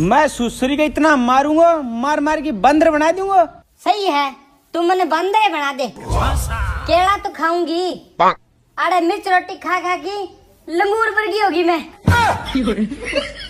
मैं सुसरी का इतना मारूंगा मार मार के बंदर बना दूंगा सही है तुम मैंने बंदर बना दे केला तो खाऊंगी अरे मिर्च रोटी खा खा की लंगूर वर्गी होगी मैं